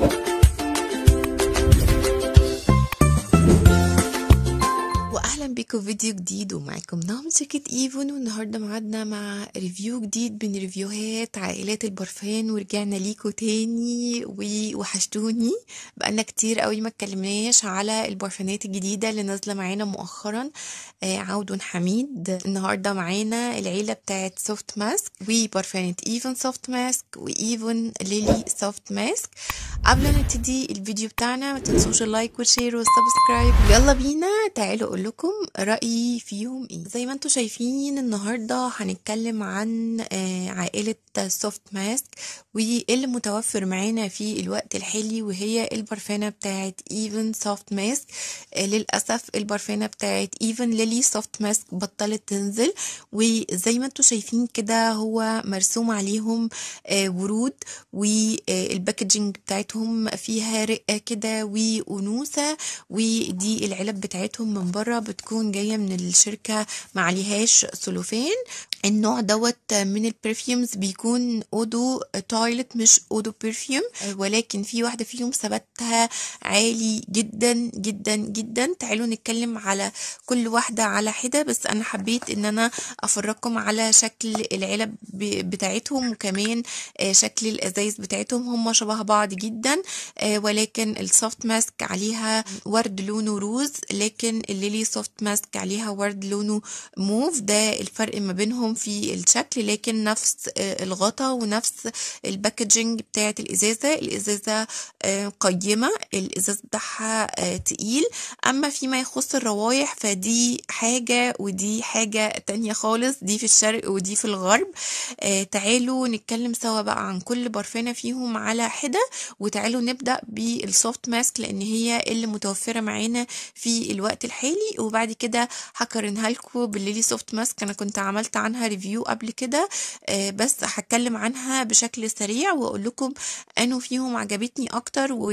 Thank you. لكم فيديو جديد ومعاكم نوم سكت ايفون والنهارده معادنا مع ريفيو جديد من ريفيوهات عائلات البرفان ورجعنا ليكوا تاني ووحشتوني بقالنا كتير قوي ما اتكلمناش على البرفانات الجديده اللي نازله معانا مؤخرا آه عود حميد النهارده معانا العيله بتاعت سوفت ماسك وبرفانات ايفون سوفت ماسك وايفون ليلي سوفت ماسك قبل ما نبتدي الفيديو بتاعنا ما تنسوش اللايك والشير والسبسكرايب يلا بينا تعالوا اقول لكم رأيي فيهم ايه زي ما انتم شايفين النهاردة هنتكلم عن آه، عائلة سوفت ماسك واللي متوفر معانا في الوقت الحالي وهي البرفانه بتاعت ايفن سوفت ماسك للاسف البرفانه بتاعت ايفن ليلي سوفت ماسك بطلت تنزل وزي ما انتم شايفين كده هو مرسوم عليهم آه، ورود والباكجينج بتاعتهم فيها رقه كده وانوثه ودي العلب بتاعتهم من بره بتكون جايه من الشركه معليهاش سلوفين النوع دوت من البرفيومز بيكون اودو تويلت مش اودو برفيوم أيوة. ولكن في واحده فيهم ثباتها عالي جدا جدا جدا تعالوا نتكلم على كل واحده على حده بس انا حبيت ان انا افرجكم على شكل العلب بتاعتهم وكمان آه، شكل الازايز بتاعتهم هم شبه بعض جدا آه، ولكن السوفت ماسك عليها ورد لونه روز لكن الليلي سوفت ماسك عليها ورد لونه موف ده الفرق ما بينهم تغيرهم في الشكل لكن نفس آه، الغطا ونفس الباكجينج بتاعة الإزازة الإزازة آه، قيمة الإزاز بتاعها آه، تقيل أما فيما يخص الروايح فدي حاجة ودي حاجة تانية خالص دي في الشرق ودي في الغرب تعالوا نتكلم سوا بقى عن كل برفانة فيهم على حدة وتعالوا نبدأ بالسوفت ماسك لأن هي اللي متوفرة معانا في الوقت الحالي وبعد كده هكرنها لكم بالليلي سوفت ماسك أنا كنت عملت عنها عنها ريفيو قبل كده آه، بس هتكلم عنها بشكل سريع واقول لكم انه فيهم عجبتني اكتر و...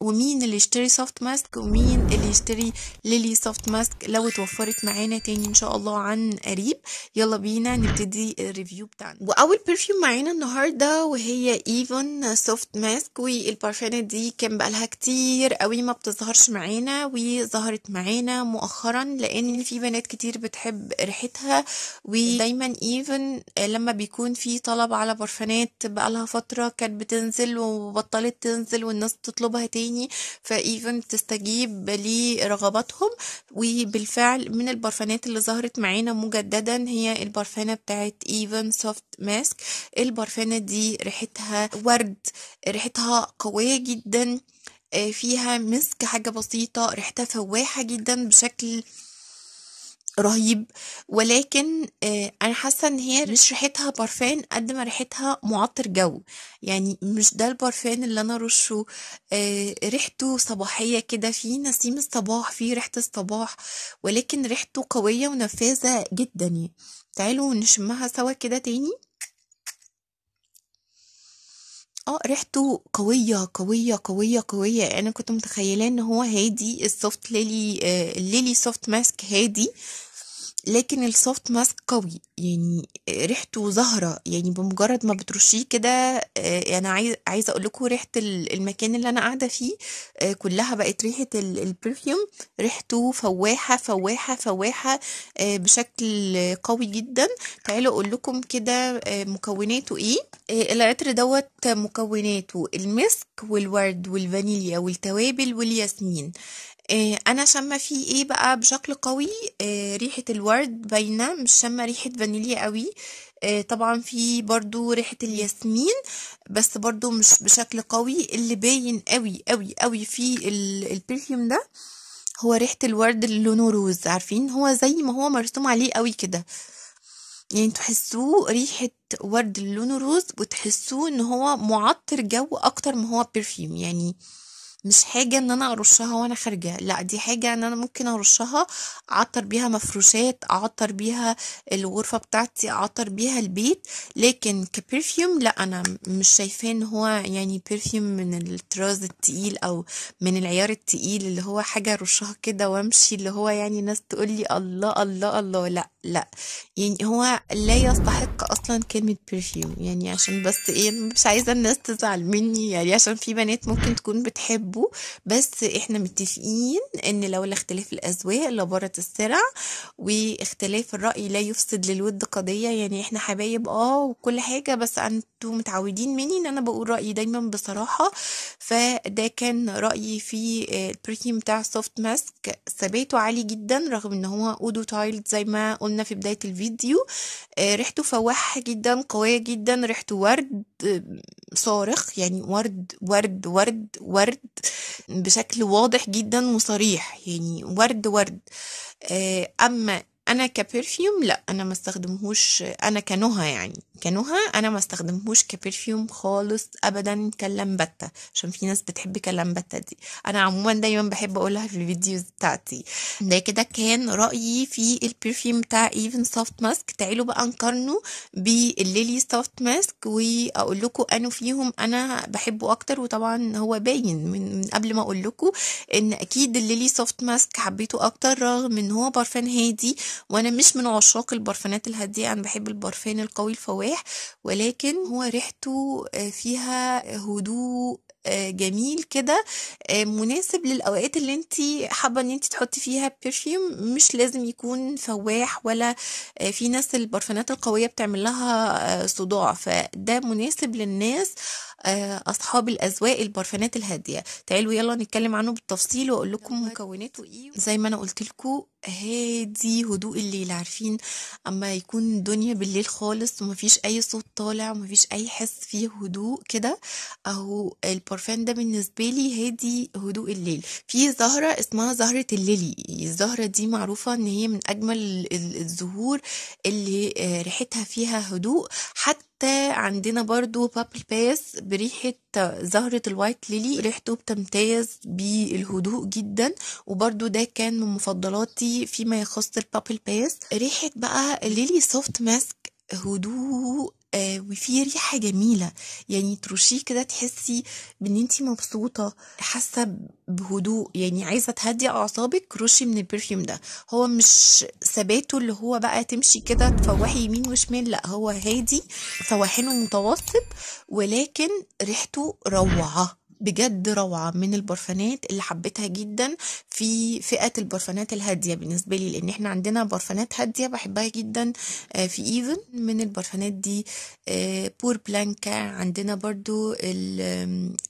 ومين اللي يشتري سوفت ماسك ومين اللي يشتري ليلي سوفت ماسك لو اتوفرت معانا تاني ان شاء الله عن قريب يلا بينا نبتدي الريفيو بتاعنا واول برفيوم معانا النهارده وهي ايفون سوفت ماسك والبرفانه دي كان بقالها كتير قوي ما بتظهرش معانا وظهرت معانا مؤخرا لان في بنات كتير بتحب ريحتها ودايما دايما ايفن آه، لما بيكون في طلب على برفانات بقالها فترة كانت بتنزل وبطلت تنزل والناس بتطلبها تاني فايفن بتستجيب لرغباتهم وبالفعل من البرفانات اللي ظهرت معانا مجددا هي البرفانة بتاعت ايفن سوفت ماسك البرفانة دي ريحتها ورد ريحتها قوية جدا آه، فيها مسك حاجة بسيطة ريحتها فواحة جدا بشكل رهيب ولكن آه، انا حاسه ان هي مش ريحتها بارفان قد ما ريحتها معطر جو يعني مش ده البارفان اللي انا رشه آه، ريحته صباحيه كده في نسيم الصباح في ريحه الصباح ولكن ريحته قويه ونفاذه جدا يعني. تعالوا نشمها سوا كده تاني اه ريحته قوية قوية قوية قوية انا كنت متخيلة ان هو هادي السوفت ليلي الليلي سوفت ماسك هادي لكن السوفت ماسك قوي يعني آه، ريحته زهرة يعني بمجرد ما بترشيه كده آه، انا عايز عايزه اقول لكم ريحه المكان اللي انا قاعده فيه آه، كلها بقت ريحه البرفيوم ريحته فواحه فواحه فواحه بشكل قوي جدا تعالوا اقول لكم كده مكوناته ايه العطر دوت مكوناته المسك والورد والفانيليا والتوابل والياسمين آه، انا شامه فيه ايه بقى بشكل قوي آه، ريحه الورد باينه مش شامه ريحه فانيليا قوي آه، طبعا في برضو ريحه الياسمين بس برضو مش بشكل قوي اللي باين قوي قوي قوي في البرفيوم ده هو ريحه الورد اللي لونه روز عارفين هو زي ما هو مرسوم عليه قوي كده يعني تحسوه ريحة ورد لونه روز وتحسوه ان هو معطر جو اكتر ما هو برفيوم يعني مش حاجة ان انا ارشها وانا خارجة لا دي حاجة ان انا ممكن ارشها اعطر بيها مفروشات اعطر بيها الغرفة بتاعتي اعطر بيها البيت لكن كبرفيوم لا انا مش شايفاه ان هو يعني برفيوم من الطراز التقيل او من العيار التقيل اللي هو حاجة ارشها كده وامشي اللي هو يعني ناس تقولي الله الله الله لا لا يعني هو لا يستحق اصلا كلمة برفيوم يعني عشان بس ايه مش عايزة الناس تزعل مني يعني عشان في بنات ممكن تكون بتحب بيحبوا بس احنا متفقين ان لولا اختلاف الاذواق لبارت السرع واختلاف الراي لا يفسد للود قضيه يعني احنا حبايب اه وكل حاجه بس انتوا متعودين مني ان انا بقول رايي دايما بصراحه فده كان رايي في آه، البريم بتاع سوفت ماسك ثباته عالي جدا رغم ان هو اودو تايلد زي ما قلنا في بدايه الفيديو آه، ريحته فواحه جدا قويه جدا ريحته ورد آه، صارخ يعني ورد ورد ورد ورد بشكل واضح جدا وصريح يعني ورد ورد آه، اما انا كبرفيوم لا انا ما استخدمهوش انا كنهى يعني كانوها انا ما استخدمهوش كبرفيوم خالص ابدا بتة عشان في ناس بتحب بتة دي انا عموما دايما بحب اقولها في الفيديوز بتاعتي ده كده كان رايي في البرفيوم بتاع ايفن سوفت ماسك تعالوا بقى نقارنه بالليلي سوفت ماسك واقول لكم انه فيهم انا بحبه اكتر وطبعا هو باين من, من قبل ما اقول لكم ان اكيد الليلي سوفت ماسك حبيته اكتر رغم ان هو برفان هادي وانا مش من عشاق البرفانات الهاديه انا بحب البرفان القوي الفوائد الارواح ولكن هو ريحته آه، فيها هدوء آه، جميل كده آه، مناسب للاوقات اللي انت حابه ان انت تحطي فيها بيرفيوم مش لازم يكون فواح ولا في ناس البرفانات القويه بتعمل لها صداع فده مناسب للناس اصحاب الاذواق البرفانات الهاديه تعالوا يلا نتكلم عنه بالتفصيل واقول لكم مكوناته ايه زي ما انا قلت لكم هادي هدوء الليل عارفين اما يكون الدنيا بالليل خالص ومفيش اي صوت طالع ومفيش اي حس فيه هدوء كده اهو البرفان ده بالنسبه لي هادي هدوء الليل في زهره اسمها زهره الليلي الزهره دي معروفه ان هي من اجمل الزهور اللي آه، ريحتها فيها هدوء حتى حتى عندنا برضو بابل باس بريحة زهرة الوايت ليلي ريحته بتمتاز بالهدوء جدا وبرضو ده كان من مفضلاتي فيما يخص البابل باس ريحة بقى ليلي سوفت ماسك هدوء آه، وفي ريحة جميلة يعني ترشيه كده تحسي بان انت مبسوطة حاسة بهدوء يعني عايزة تهدي اعصابك رشي من البرفيوم ده هو مش ثباته اللي هو بقى تمشي كده تفوحي يمين وشمال لا هو هادي فواحنه متوسط ولكن ريحته روعة بجد روعة من البرفانات اللي حبيتها جدا في فئة البرفانات الهادية بالنسبة لي لأن احنا عندنا برفانات هادية بحبها جدا آه، في ايفن من البرفانات دي بور آه، بلانكا عندنا برضو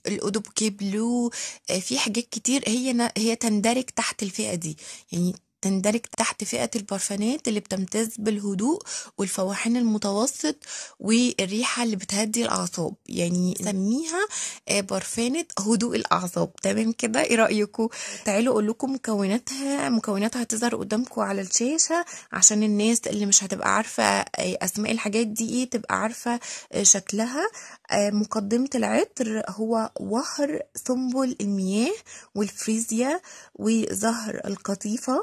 الأودو بلو آه، في حاجات كتير هي هي تندرج تحت الفئة دي يعني تندرج تحت فئة البرفانات اللي بتمتاز بالهدوء والفواحين المتوسط والريحة اللي بتهدي الأعصاب يعني سميها آه، برفانة هدوء الأعصاب تمام كده إيه رأيكم؟ تعالوا أقول لكم مكوناتها مكوناتها هتظهر قدامكم على الشاشة عشان الناس اللي مش هتبقى عارفة آه، أسماء الحاجات دي إيه تبقى عارفة آه، شكلها مقدمة العطر هو وهر سنبل المياه والفريزيا وزهر القطيفة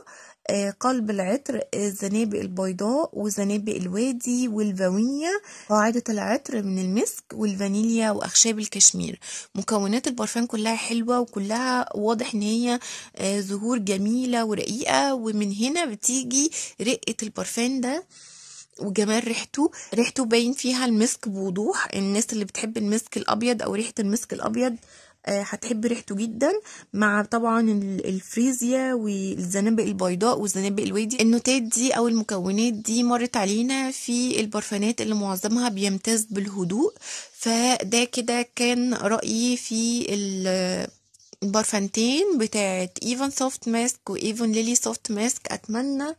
آه، قلب العطر الزنابق آه، البيضاء وزنابق الوادي والفانيليا قاعدة العطر من المسك والفانيليا وأخشاب الكشمير مكونات البرفان كلها حلوة وكلها واضح إن هي زهور آه، جميلة ورقيقة ومن هنا بتيجي رقة البرفان ده وجمال ريحته ريحته باين فيها المسك بوضوح الناس اللي بتحب المسك الابيض او ريحه المسك الابيض آه، هتحبي ريحته جدا مع طبعا الفريزيا والزنابق البيضاء والزنابق الوادي النوتات دي او المكونات دي مرت علينا في البرفانات اللي معظمها بيمتاز بالهدوء فده كده كان رايي في ال برفانتين بتاعت ايفن سوفت ماسك وايفن ليلي سوفت ماسك اتمنى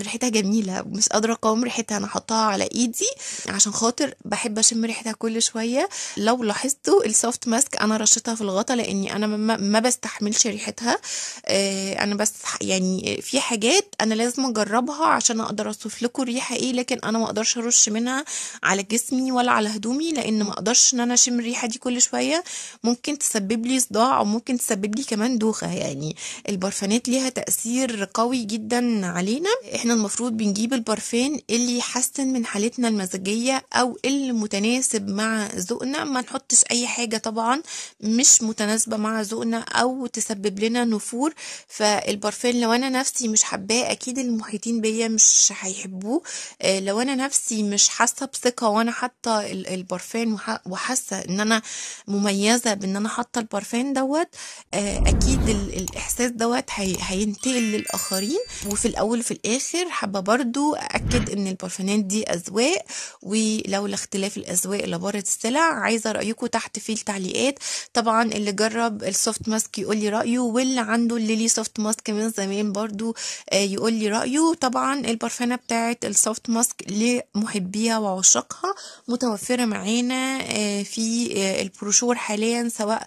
ريحتها جميله مش قادره اقاوم ريحتها انا حطها على ايدي عشان خاطر بحب اشم ريحتها كل شويه لو لاحظتوا السوفت ماسك انا رشيتها في الغطا لاني انا ما بستحملش ريحتها آه، انا بس يعني في حاجات انا لازم اجربها عشان اقدر اوصف لكم الريحه ايه لكن انا ما اقدرش ارش منها على جسمي ولا على هدومي لان ما اقدرش ان انا اشم الريحه دي كل شويه ممكن تسبب لي صداع او ممكن تسبب لي كمان دوخه يعني البرفانات ليها تاثير قوي جدا علينا احنا المفروض بنجيب البرفان اللي يحسن من حالتنا المزاجية او اللي متناسب مع ذوقنا ما نحطش اي حاجة طبعا مش متناسبة مع ذوقنا او تسبب لنا نفور فالبرفان لو انا نفسي مش حباه اكيد المحيطين بيا مش هيحبوه آه، لو انا نفسي مش حاسة بثقة وانا حاطة البرفان وحاسة ان انا مميزة بان انا حاطة البرفان دوت آه، اكيد الاحساس دوت هينتقل للاخرين وفي الاول وفي الاخر الاخر حابه برضو اكد ان البارفانات دي اذواق ولو لاختلاف الاذواق لبره السلع عايزه رايكم تحت في التعليقات طبعا اللي جرب السوفت ماسك يقول لي رايه واللي عنده الليلي سوفت ماسك من زمان برضو آه، يقول لي رايه طبعا البارفانه بتاعه السوفت ماسك لمحبيها وعشاقها متوفره معانا آه، في آه، البروشور حاليا سواء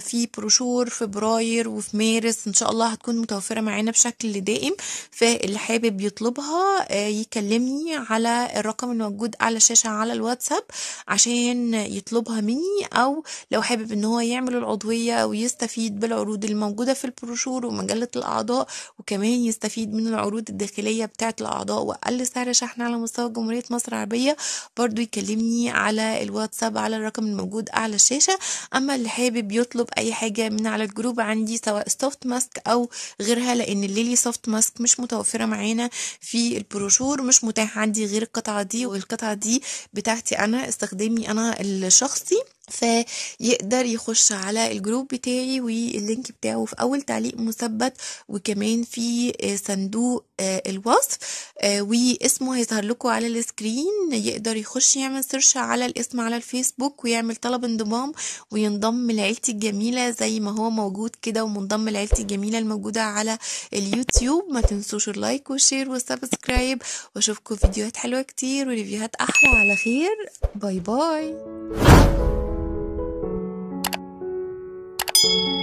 في بروشور فبراير وفي مارس ان شاء الله هتكون متوفره معانا بشكل دائم فاللي حابب يطلبها آه، يكلمني على الرقم الموجود على الشاشة على الواتساب عشان يطلبها مني أو لو حابب إن هو يعمل العضوية ويستفيد بالعروض الموجودة في البروشور ومجلة الأعضاء وكمان يستفيد من العروض الداخلية بتاعة الأعضاء وأقل سعر شحن على مستوى جمهورية مصر العربية برضو يكلمني على الواتساب على الرقم الموجود على الشاشة أما اللي حابب يطلب أي حاجة من على الجروب عندي سواء سوفت ماسك أو غيرها لأن الليلي سوفت ماسك مش متوفرة معايا معينه في البروشور مش متاح عندي غير القطعه دي والقطعه دي بتاعتي انا استخدامي انا الشخصي فيقدر يخش على الجروب بتاعي واللينك بتاعه في اول تعليق مثبت وكمان في آه، صندوق آه، الوصف آه، واسمه هيظهر لكم على السكرين يقدر يخش يعمل سيرش على الاسم على الفيسبوك ويعمل طلب انضمام وينضم لعيلتي الجميله زي ما هو موجود كده ومنضم لعيلتي الجميله الموجوده على اليوتيوب ما تنسوش اللايك وشير وسبسكرايب واشوفكم فيديوهات حلوه كتير وريفيوهات احلى على خير باي باي Thank you.